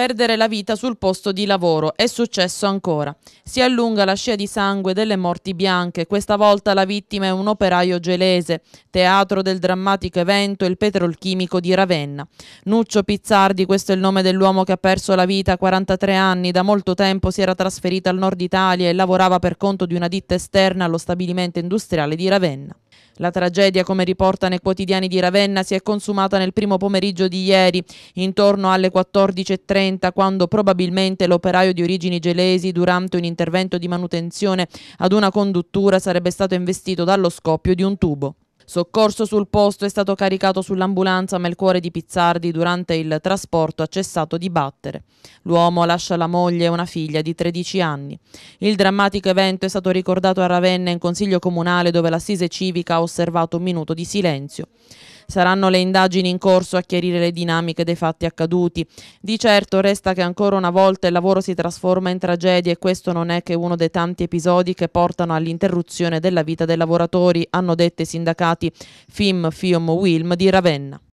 perdere la vita sul posto di lavoro. È successo ancora. Si allunga la scia di sangue delle morti bianche. Questa volta la vittima è un operaio gelese, teatro del drammatico evento il petrolchimico di Ravenna. Nuccio Pizzardi, questo è il nome dell'uomo che ha perso la vita a 43 anni, da molto tempo si era trasferito al nord Italia e lavorava per conto di una ditta esterna allo stabilimento industriale di Ravenna. La tragedia, come riporta nei quotidiani di Ravenna, si è consumata nel primo pomeriggio di ieri, intorno alle 14.30, quando probabilmente l'operaio di origini gelesi, durante un intervento di manutenzione ad una conduttura, sarebbe stato investito dallo scoppio di un tubo. Soccorso sul posto è stato caricato sull'ambulanza ma il cuore di Pizzardi durante il trasporto ha cessato di battere. L'uomo lascia la moglie e una figlia di 13 anni. Il drammatico evento è stato ricordato a Ravenna in consiglio comunale dove l'assise civica ha osservato un minuto di silenzio. Saranno le indagini in corso a chiarire le dinamiche dei fatti accaduti. Di certo resta che ancora una volta il lavoro si trasforma in tragedia e questo non è che uno dei tanti episodi che portano all'interruzione della vita dei lavoratori, hanno detto i sindacati FIM, FIOM, WILM di Ravenna.